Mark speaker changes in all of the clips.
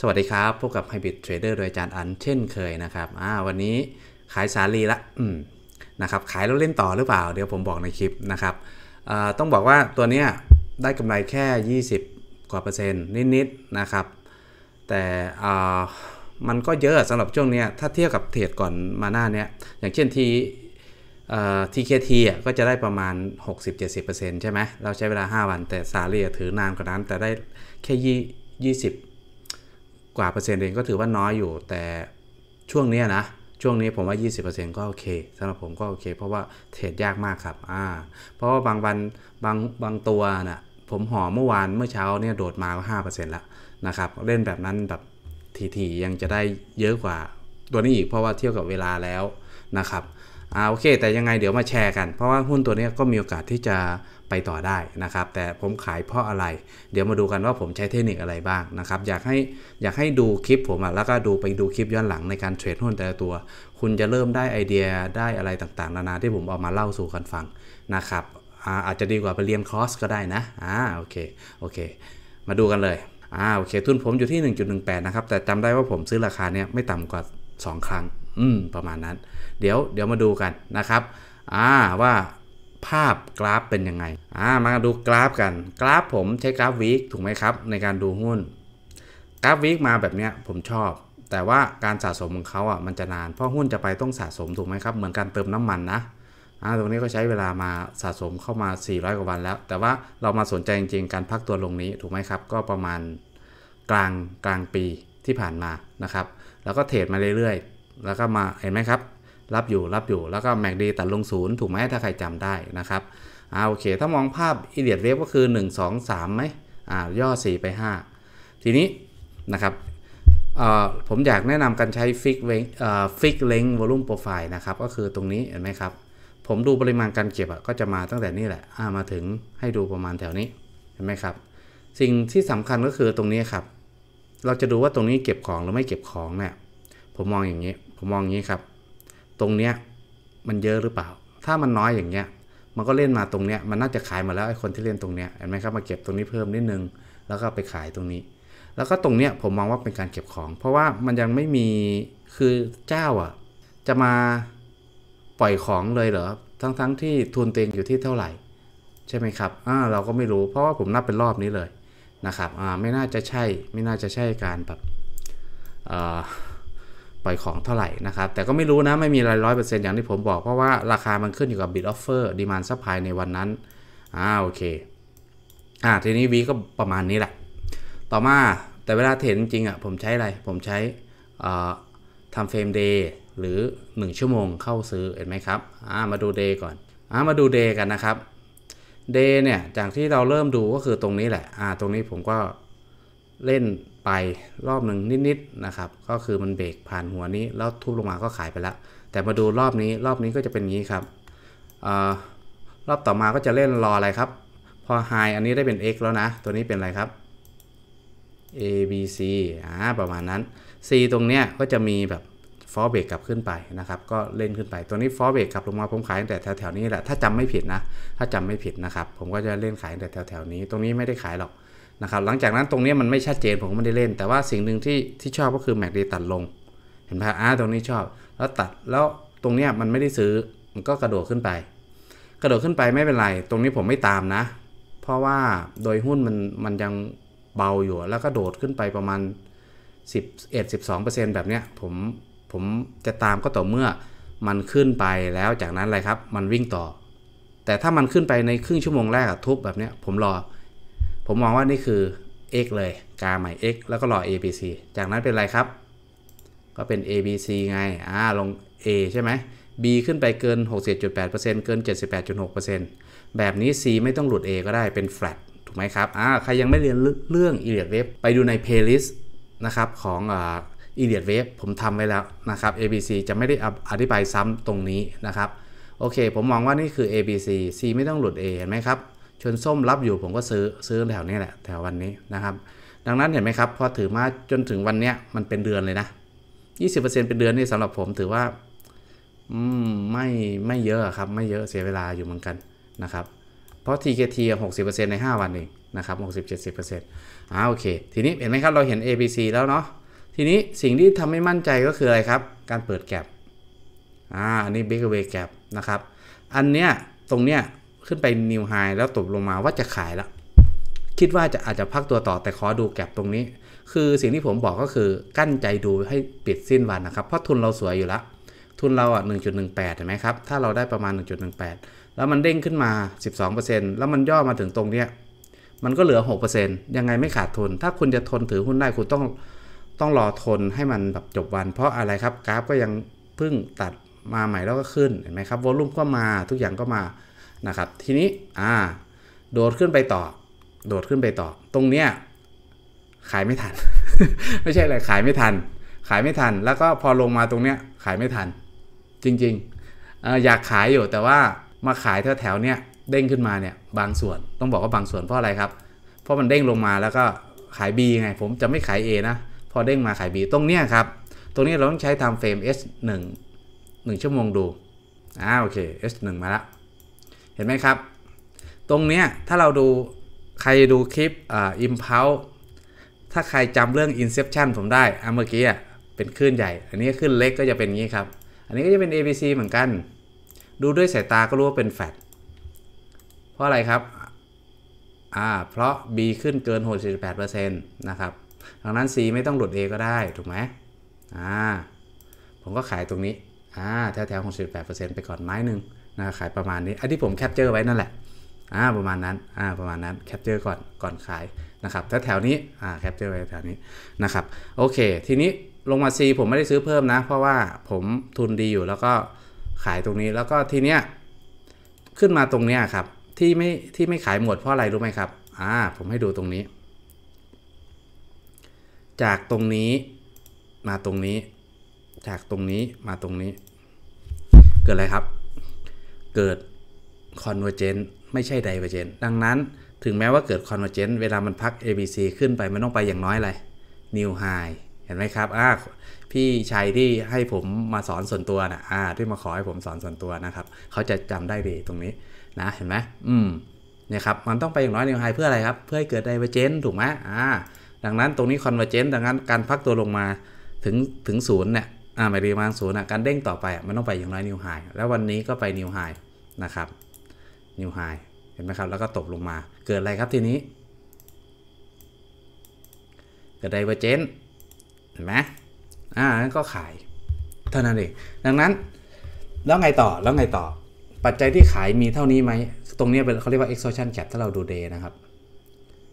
Speaker 1: สวัสดีครับ พบกับ Hybrid Trader โดยอาจารย์อันเช่นเคยนะครับ วันนี้ขายสาลีละนะครับ ขายแล้วเล่นต่อหรือเปล่า เดี๋ยวผมบอกในคลิปนะครับ ต้องบอกว่าตัวนี้ได้กำไรแค่ 20กว่าเปอร์เซ็นต์นิด ๆ นะครับ แต่มันก็เยอะสำหรับช่วงนี้ ถ้าเทียบกับเทรดก่อนมาหน้านี้ อย่างเช่นทีทีเคทีก็จะได้ประมาณ 60-70%ใช่ไหม เราใช้เวลา 5วัน แต่สาลีถือนานกว่านั้น แต่ได้แค่ยี่20กว่าเปอร์เซ็นต์เองก็ถือว่าน้อยอยู่ แต่ช่วงนี้นะ ช่วงนี้ผมว่า 20%ก็โอเคสำหรับผมก็โอเค เพราะว่าเทรดยากมากครับอ่าเพราะว่าบางวันบางบางตัวนะ่ะผมห่อเมื่อวานเมื่อเช้าเนี่ยโดดมาก็5%แล้วนะครับ เล่นแบบนั้นแบบทีๆยังจะได้เยอะกว่าตัวนี้อีกเพราะว่าเทียบกับเวลาแล้วนะครับอ่าโอเค แต่ยังไงเดี๋ยวมาแชร์กันเพราะว่าหุ้นตัวนี้ก็มีโอกาสที่จะไปต่อได้นะครับแต่ผมขายเพราะอะไร เดี๋ยวมาดูกันว่าผมใช้เทคนิคอะไรบ้างนะครับ อยากให้อยากให้ดูคลิปผมอ่ะแล้วก็ดูไปดูคลิปย้อนหลังในการเทรดหุ้นแต่ละตัว คุณจะเริ่มได้ไอเดียได้อะไรต่างๆนานาที่ผมเอามาเล่าสู่กันฟังนะครับอาอาจจะดีกว่าไปเรียนคอร์ส ก็ได้นะอ่าโอเคโอเค มาดูกันเลยอ่าโอเคทุนผมอยู่ที่ 1.18นะครับแต่จำได้ว่าผมซื้อราคาเนี้ยไม่ต่ำกว่า 2 ครั้งอืม ประมาณนั้น เดี๋ยว เดี๋ยวมาดูกันนะครับอ่าว่าภาพกราฟเป็นยังไงอ่ามาดูกราฟกัน กราฟผมใช้กราฟวีคถูกไหมครับ ในการดูหุ้น กราฟวีคมาแบบเนี้ย ผมชอบ แต่ว่าการสะสมของเขาอ่ะมันจะนาน เพราะหุ้นจะไปต้องสะสมถูกไหมครับ เหมือนการเติมน้ำมันนะ อ่าตรงนี้ก็ใช้เวลามาสะสมเข้ามา 400 กว่าวันแล้ว แต่ว่าเรามาสนใจจริงๆการพักตัวลงนี้ถูกไหมครับ ก็ประมาณกลางกลางปีที่ผ่านมานะครับ แล้วก็เทรดมาเรื่อยแล้วก็มาเห็นไหมครับ รับอยู่รับอยู่แล้วก็แม็กดีตัดลงศูนย์ถูกไหมถ้าใครจำได้นะครับอ่าโอเค ถ้ามองภาพอิเดียดเวฟก็คือ 1 2 3 ไหมอ่าย่อ 4 ไป 5 ทีนี้นะครับเออ่ผมอยากแนะนำการใช้ฟิกเฟิกเลงวอลุ่มโปรไฟล์นะครับก็คือตรงนี้เห็นไหมครับ ผมดูปริมาณการเก็บก็จะมาตั้งแต่นี่แหละอ่ามาถึงให้ดูประมาณแถวนี้เห็นไหมครับ สิ่งที่สำคัญก็คือตรงนี้ครับ เราจะดูว่าตรงนี้เก็บของหรือไม่เก็บของเนี่ยผมมองอย่างนี้ผมมองอย่างนี้ครับตรงเนี้ยมันเยอะหรือเปล่า ถ้ามันน้อยอย่างเงี้ยมันก็เล่นมาตรงเนี้ยมันน่าจะขายมาแล้วไอ้คนที่เล่นตรงเนี้ยเห็นไหมครับมาเก็บตรงนี้เพิ่มนิดนึงแล้วก็ไปขายตรงนี้ แล้วก็ตรงเนี้ยผมมองว่าเป็นการเก็บของเพราะว่ามันยังไม่มีคือเจ้าอ่ะจะมาปล่อยของเลยเหรอทั้งๆทที่ทุนเต็งอยู่ที่เท่าไหร่ ใช่ไหมครับอ่าเราก็ไม่รู้ เพราะว่าผมนับเป็นรอบนี้เลยนะครับอ่าไม่น่าจะใช่ไม่น่าจะใช่การแบบอ่าปล่อยของเท่าไหร่นะครับ แต่ก็ไม่รู้นะไม่มีรายร้อยเปอร์เซ็นต์อย่างที่ผมบอก เพราะว่าราคามันขึ้นอยู่กับ b i ฟเฟอร์ ดีมานซัพพลายในวันนั้น อ่าโอเค อ่าทีนี้วีก็ประมาณนี้แหละ ต่อมาแต่เวลาเทรดจริงอ่ะผมใช้อะไรผมใช้อ่าทำเฟรมเดย์หรือ 1 ชั่วโมงเข้าซื้อเห็นไหมครับ อ่ามาดูเดย์ก่อน อ่ามาดูเดย์กันนะครับเดย์เนี่ยจากที่เราเริ่มดูก็คือตรงนี้แหละอ่าตรงนี้ผมก็เล่นไปรอบหนึ่งนิดๆนะครับก็คือมันเบรกผ่านหัวนี้แล้วทุบลงมาก็ขายไปแล้ว แต่มาดูรอบนี้รอบนี้ก็จะเป็นอย่างนี้ครับอรอบต่อมาก็จะเล่นรออะไรครับ พอไฮอันนี้ได้เป็น x แล้วนะตัวนี้เป็นอะไรครับ a b c อ่าประมาณนั้น c ตรงเนี้ยก็จะมีแบบฟอร์เบรกกลับขึ้นไปนะครับ ก็เล่นขึ้นไปตัวนี้ฟอร์เบรกกลับลงมาผมขายตั้งแต่แถวๆนี้แหละถ้าจำไม่ผิดนะถ้าจำไม่ผิดนะครับ ผมก็จะเล่นขายตั้งแต่แถวๆนี้ ตรงนี้ไม่ได้ขายหรอกนะครับหลังจากนั้นตรงนี้มันไม่ชัดเจนผมก็ไม่ได้เล่น แต่ว่าสิ่งหนึ่งที่ที่ชอบก็คือแม็กดีตัดลง เห็นไหมอ่าตรงนี้ชอบแล้วตัดแล้วตรงนี้มันไม่ได้ซื้อมันก็กระโดดขึ้นไป กระโดดขึ้นไปไม่เป็นไรตรงนี้ผมไม่ตามนะ เพราะว่าโดยหุ้นมันมันยังเบาอยู่แล้วก็โดดขึ้นไปประมาณ11-12%แบบเนี้ยผมผมจะตามก็ต่อเมื่อมันขึ้นไปแล้วจากนั้นอะไรครับ มันวิ่งต่อ แต่ถ้ามันขึ้นไปในครึ่งชั่วโมงแรกอะทุบแบบเนี้ย ผมรอผมมองว่านี่คือ x เลยกาใหม่ x แล้วก็รอ abc จากนั้นเป็นอะไรครับ ก็เป็น abc ไงอ่าลง a ใช่ไหม b ขึ้นไปเกิน67.8%เกิน 78.6%แบบนี้ c ไม่ต้องหลุด a ก็ได้เป็น flat ถูกไหมครับอ่าใครยังไม่เรียนเรื่อง i l i a d wave ไปดูใน playlist นะครับของอีเลียดเวฟผมทำไว้แล้วนะครับ ABC จะไม่ได้อธิบายซ้ำตรงนี้นะครับโอเค ผมมองว่านี่คือ ABC C ไม่ต้องหลุด A เห็นไหมครับชนส้มรับอยู่ผมก็ซื้อซื้อแถวนี้แหละ แถววันนี้นะครับ ดังนั้นเห็นไหมครับพอถือมาจนถึงวันเนี้ยมันเป็นเดือนเลยนะ 20%เป็นเดือนนี่สำหรับผมถือว่าอืมไม่ไม่เยอะครับ ไม่เยอะเสียเวลาอยู่เหมือนกันนะครับ เพราะ TKT 60%ใน 5 วันเองนะครับ60-70%อ่าโอเค ทีนี้เห็นไหมครับเราเห็น ABC แล้วเนาะทีนี้สิ่งที่ทำให้มั่นใจก็คืออะไรครับ การเปิดแกลบอ่าอันนี้ big away gap นะครับ อันเนี้ยตรงเนี้ยขึ้นไปนิวไฮแล้วตกลงมาว่าจะขายแล้ว คิดว่าจะอาจจะพักตัวต่อแต่ขอดูแก็บตรงนี้ คือสิ่งที่ผมบอกก็คือกั้นใจดูให้ปิดสิ้นวันนะครับ เพราะทุนเราสวยอยู่แล้วทุนเราอ่ะ 1.18 เห็นไหมครับ ถ้าเราได้ประมาณ 1.18 แล้วมันเด้งขึ้นมา 12%แล้วมันย่อมาถึงตรงเนี้ยมันก็เหลือ 6%ยังไงไม่ขาดทุน ถ้าคุณจะทนถือหุ้นได้คุณต้องต้องรอทนให้มันแบบจบวัน เพราะอะไรครับกราฟก็ยังพึ่งตัดมาใหม่แล้วก็ขึ้นเห็นไหมครับวอลุ่มก็มาทุกอย่างก็มานะครับ ทีนี้อ่าโดดขึ้นไปต่อ โดดขึ้นไปต่อ ตรงเนี้ยขายไม่ทัน ไม่ใช่อะไรขายไม่ทัน ขายไม่ทันแล้วก็พอลงมาตรงเนี้ยขายไม่ทัน จริงๆออยากขายอยู่แต่ว่ามาขายแถววเนี้ยเด้งขึ้นมาเนี่ยบางส่วนต้องบอกว่าบางส่วนเพราะอะไรครับ เพราะมันเด้งลงมาแล้วก็ขาย B ไงผมจะไม่ขาย A นะพอเด้งมาขาย B ตรงเนี้ยครับตรงนี้เราต้องใช้ทำเฟรม S 1 1ชั่วโมงดูอ่าโอเค S 1มาแล้วเห็นไหมครับ ตรงเนี้ยถ้าเราดูใครดูคลิป อ่าอิมเพลถ้าใครจำเรื่อง Inception ผมได้อ่ะเมื่อกี้อ่ะ เป็นคลื่นใหญ่ อันนี้คลื่นเล็กก็จะเป็นงี้ครับ อันนี้ก็จะเป็น ABC เหมือนกัน ดูด้วยสายตาก็รู้ว่าเป็นแฟต เพราะอะไรครับ อ่า เพราะ B ขึ้นเกิน68%นะครับดังนั้น C ไม่ต้องหลุด A ก็ได้ ถูกไหมอ่าผมก็ขายตรงนี้อ่าแถวๆ68%ไปก่อนไม้หนึ่งนะขายประมาณนี้ ไอ้ที่ผมแคปเจอร์ไว้นั่นแหละ อ่า ประมาณนั้น อ่า ประมาณนั้น แคปเจอร์ก่อน ก่อนขาย นะครับ ถ้าแถวนี้ อ่า แคปเจอร์ไว้แถวนี้ นะครับ โอเค ทีนี้ ลงมา C ผมไม่ได้ซื้อเพิ่มนะ เพราะว่าผมทุนดีอยู่ แล้วก็ขายตรงนี้ แล้วก็ทีเนี้ย ขึ้นมาตรงเนี้ยครับ ที่ไม่ ที่ไม่ขายหมด เพราะอะไรรู้ไหมครับ อ่า ผมให้ดูตรงนี้ จากตรงนี้ มาตรงนี้ จากตรงนี้ มาตรงนี้ เกิดอะไรครับเกิดเวอร์เจนต์ไม่ใช่วอร์เจนต์ดังนั้นถึงแม้ว่าเกิดเวอร์เจนต์เวลามันพัก ABC ขึ้นไปมันต้องไปอย่างน้อยอะไร new high เห็นไหมครับอ่าพี่ชัยที่ให้ผมมาสอนส่วนตัวนะอ่าที่มาขอให้ผมสอนส่วนตัวนะครับเขาจะจำได้ดีตรงนี้นะเห็นไหมอืมเนี่ยครับ มันต้องไปอย่างน้อยนิวไฮเพื่ออะไรครับเพื่อให้เกิดไดเวอร์เจนถูกไหมอ่าดังนั้นตรงนี้คอนเวอร์เจนดังนั้นการพักตัวลงมาถึงถึงศูนย์เนี่ยอ่าไม่ดีมาศูนย์่ะการเด้งต่อไปมันต้องไปอย่างน้อยนิวไฮแล้ววันนี้ก็ไปนิวไฮนะครับนิวไฮเห็นไหมครับ แล้วก็ตกลงมาเกิดอะไรครับทีนี้ เกิดไดเวอร์เจนเห็นไหม อ่านั้นก็ขาย เท่านั้นเอง ดังนั้น แล้วไงต่อ แล้วไงต่อ ปัจจัยที่ขายมีเท่านี้ไหม ตรงนี้เป็นเขาเรียกว่า exhaustion gap ถ้าเราดูดย์นะครับ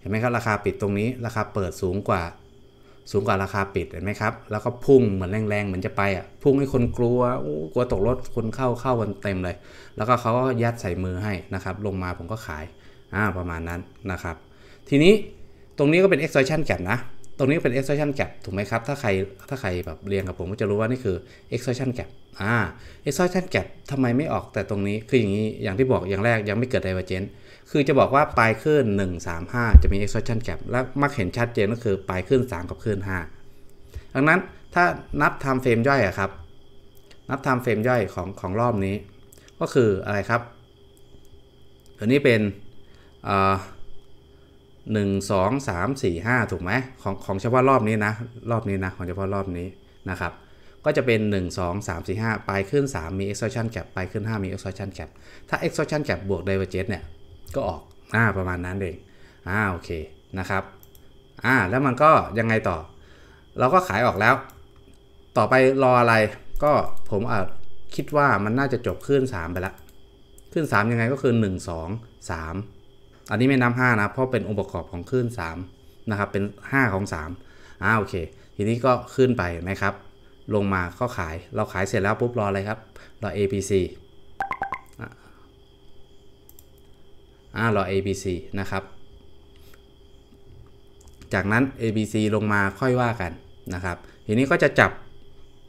Speaker 1: เห็นไหมครับ ราคาปิดตรงนี้ ราคาเปิดสูงกว่าสูงกว่าราคาปิดเห็นไหมครับ แล้วก็พุ่งเหมือนแรงๆ เหมือนจะไปอ่ะ พุ่งให้คนกลัว กลัวตกรถ คนเข้าเข้ากันเต็มเลย แล้วก็เขาก็ยัดใส่มือให้นะครับ ลงมาผมก็ขาย อ่า ประมาณนั้นนะครับ ทีนี้ตรงนี้ก็เป็น extraction gap นะตรงนี้เป็น e x h a u s t i o n gap ถูกไหมครับ ถ้าใครถ้าใครแบบเรียนกับผมก็จะรู้ว่า นี่คือ e x h a u s t i o n gap อ่า e x h a u s t i o n gap ทำไมไม่ออกแต่ตรงนี้ คืออย่างนี้อย่างที่บอกอย่างแรกยังไม่เกิด divergence คือจะบอกว่าปลายขึ้น1 3 5 จะมี e x h a u s t i o n gap และมักเห็นชัดเจนก็คือ ปลายขึ้น3 กับขึ้น5 ดังนั้นถ้านับ time frame ย่อยอะครับ นับ time frame ย่อยของของรอบนี้ก็คืออะไรครับอันนี้เป็นอ่าหนึ่งสองสามสี่ห้าถูกไหมของของเฉพาะรอบนี้นะรอบนี้นะ ของเฉพาะรอบนี้นะครับ ก็จะเป็น 1 2 3 4 5ไปขึ้น 3 มี exhaustion gap ไปขึ้น 5 มี exhaustion gap ถ้า exhaustion gap บวก divergence เนี่ยก็ออกอ่าประมาณนั้นเองอ่าโอเคนะครับอ่าแล้วมันก็ยังไงต่อ เราก็ขายออกแล้ว ต่อไปรออะไร ก็ผมอคิดว่ามันน่าจะจบขึ้น 3 ไปละ ขึ้น 3 ยังไงก็คือ1 2 3อันนี้ไม่นับ5นะเพราะเป็นองค์ประกอบของคลื่น3นะครับเป็น 5 ของ3อ่าโอเคทีนี้ก็ขึ้นไปนะครับ ลงมาก็ขาย เราขายเสร็จแล้วปุ๊บรออะไรครับรอ APC อ่ารอ ABC นะครับ จากนั้น ABC ลงมาค่อยว่ากันนะครับ ทีนี้ก็จะจับ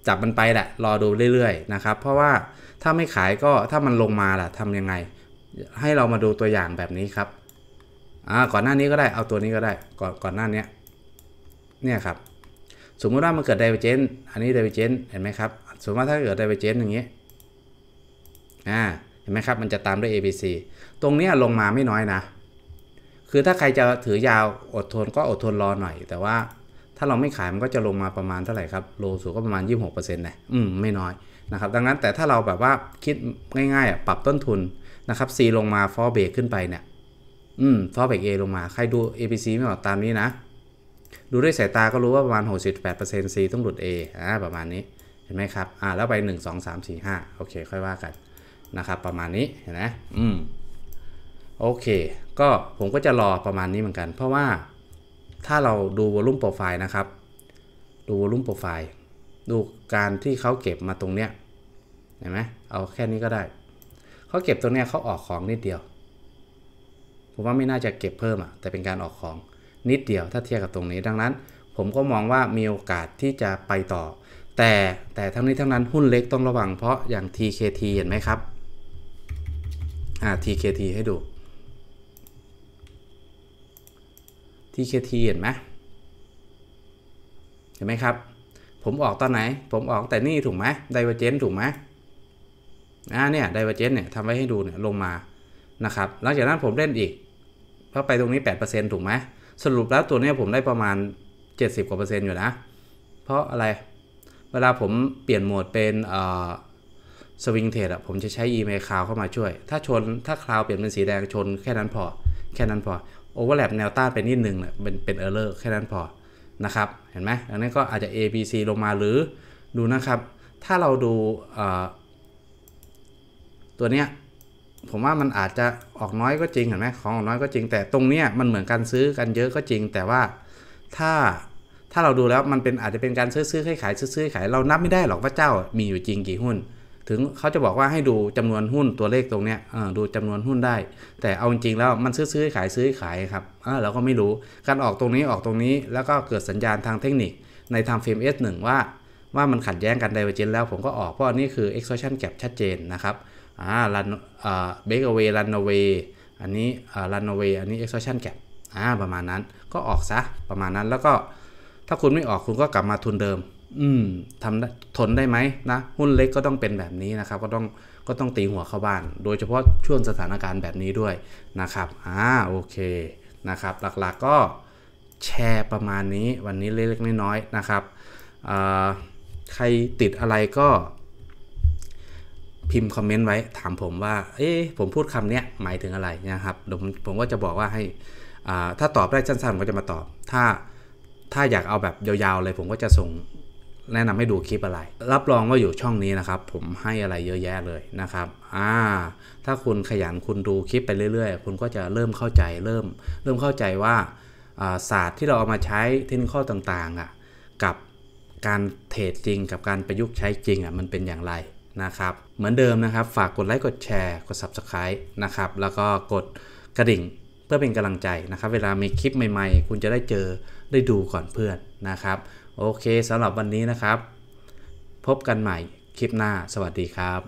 Speaker 1: จับมันไปแหละรอดูเรื่อยๆ นะครับ เพราะว่าถ้าไม่ขายก็ถ้ามันลงมาล่ะทำยังไง ให้เรามาดูตัวอย่างแบบนี้ครับ่าก่อนหน้านี้ก็ได้เอาตัวนี้ก็ได้ก่อนก่อนหน้านี้เนี่ยครับสมมติว่ามันเกิดไดเวเจนอันนี้ไดเวเจนเห็นไหมครับสมมติว่าถ้าเกิดไดเวเจนอย่างนี้อ่าเห็นไหมครับมันจะตามด้วย ABC ตรงนี้ลงมาไม่น้อยนะ คือถ้าใครจะถือยาวอดทนก็อดทนรอหน่อย แต่ว่าถ้าเราไม่ขาย มันก็จะลงมาประมาณเท่าไหร่ครับโลสูงก็ประมาณ 26%นะอืมไม่น้อยนะครับดังนั้นแต่ถ้าเราแบบว่าคิดง่ายๆปรับต้นทุนนะครับ C ลงมาฟอเบรกขึ้นไปเนี่ยอืมฟอร์เบกเอลงมา ใครดู a b c ไม่ออกตามนี้นะ ดูด้วยสายตาก็รู้ว่าประมาณ 68% C ต้องหลุด A อ่าประมาณนี้เห็นไหมครับ อ่าแล้วไป 1 2 3 4 5 โอเค ค่อยว่ากัน นะครับ ประมาณนี้เห็นไหมอืมโอเค ก็ผมก็จะรอประมาณนี้เหมือนกัน เพราะว่าถ้าเราดูวอลุ่มโปรไฟล์นะครับ ดูวอลุ่มโปรไฟล์ดูการที่เขาเก็บมาตรงเนี้ยเห็นไหมเอาแค่นี้ก็ได้ เขาเก็บตรงเนี้ยเขาออกของนิดเดียวผมว่าไม่น่าจะเก็บเพิ่มอะแต่เป็นการออกของนิดเดียวถ้าเทียบกับตรงนี้ดังนั้น ผมก็มองว่ามีโอกาสที่จะไปต่อ แต่แต่ทั้งนี้ทั้งนั้นหุ้นเล็กต้องระวังเพราะอย่าง TKT เห็นไหมครับอ่า TKT ให้ดู TKT เห็นไหมเห็นไหมครับผมออกตอนไหน ผมออกแต่นี่ถูกไหมไดเวอร์เจนถูกไหมอ่าเนี่ยไดเวอร์เจนเนี่ยทำไว้ให้ดูเนี่ยลงมานะครับหลังจากนั้นผมเล่นอีกพราะไปตรงนี้ 8%ถูกไหม สรุปแล้วตัวนี้ผมได้ประมาณ 70 กว่าเปอร์เซ็นต์อยู่นะ เพราะอะไร เวลาผมเปลี่ยนโหมดเป็นสวิงเทรดอะผมจะใช้ email คลาวเข้ามาช่วย ถ้าชน ถ้าคลาวเปลี่ยนเป็นสีแดงชนแค่นั้นพอ แค่นั้นพอ โอเวอร์แลปแนวต้านไปนิดนึงเนี่ยเป็นเป็นเออร์เลอร์แค่นั้นพอ นะครับ เห็นไหมอันนี้ก็อาจจะ A B C ลงมาหรือดูนะครับ ถ้าเราดูตัวเนี้ยผมว่ามันอาจจะออกน้อยก็จริงเห็นไหมของออกน้อยก็จริงแต่ตรงเนี้ยมันเหมือนการซื้อกันเยอะก็จริง แต่ว่าถ้าถ้าเราดูแล้วมันเป็นอาจจะเป็นการซื้อซื้อขายขายซื้อซื้อขายเรานับไม่ได้หรอกว่าเจ้ามีอยู่จริงกี่หุ้น ถึงเขาจะบอกว่าให้ดูจำนวนหุ้นตัวเลขตรงเนี้ยดูจำนวนหุ้นได้ แต่เอาจริงแล้วมันซื้อซื้อขายซื้อขายครับเราก็ไม่รู้การออกตรงนี้ออกตรงนี้แล้วก็เกิดสัญญาณทางเทคนิค ในทางเฟรมเอสหนึ่งว่า ว่ามันขัดแย้งกันไดเวอร์เจนแล้วผมก็ออกเพราะอันนี้คือ e x h a ซ s t นแกร็บชัดเจนนะครับอ่าลันอ่าเบรกเอาไว้รันเอาไว์อันนี้อ่ารันเอาไว์อันนี้เอ็กซ์โซชันแกอ่าประมาณนั้น ก็ออกซะ ประมาณนั้นแล้วก็ถ้าคุณไม่ออกคุณก็กลับมาทุนเดิมอืมทำทนได้ไหมนะหุ้นเล็กก็ต้องเป็นแบบนี้นะครับก็ต้องก็ต้องตีหัวเข้าบ้าน โดยเฉพาะช่วงสถานการณ์แบบนี้ด้วยนะครับอ่าโอเคนะครับหลักๆกก็แชร์ประมาณนี้วันนี้เล็กๆน้อยๆนะครับใครติดอะไรก็พิมพ์คอมเมนต์ไว้ถามผมว่าเอ๊ะผมพูดคำเนี้ยหมายถึงอะไรนะครับผมผมก็จะบอกว่าให้ถ้าตอบได้สั้นๆผมก็จะมาตอบ ถ้าถ้าอยากเอาแบบยาวๆ เลยผมก็จะส่งแนะนำให้ดูคลิปอะไร รับรองว่าอยู่ช่องนี้นะครับ ผมให้อะไรเยอะแยะเลยนะครับอ่าถ้าคุณขยันคุณดูคลิปไปเรื่อยๆ คุณก็จะเริ่มเข้าใจเริ่มเริ่มเข้าใจว่าศาสตร์ที่เราเอามาใช้เทคนิคต่างๆอ่ะกับการเทรดจริง กับการประยุกต์ใช้จริงอ่ะมันเป็นอย่างไรนะครับเหมือนเดิมนะครับ ฝากกดไลค์ กดแชร์กด Subscribe นะครับ แล้วก็กดกระดิ่งเพื่อเป็นกำลังใจนะครับ เวลามีคลิปใหม่ๆ คุณจะได้เจอได้ดูก่อนเพื่อนนะครับ โอเคสำหรับวันนี้นะครับ พบกันใหม่คลิปหน้าสวัสดีครับ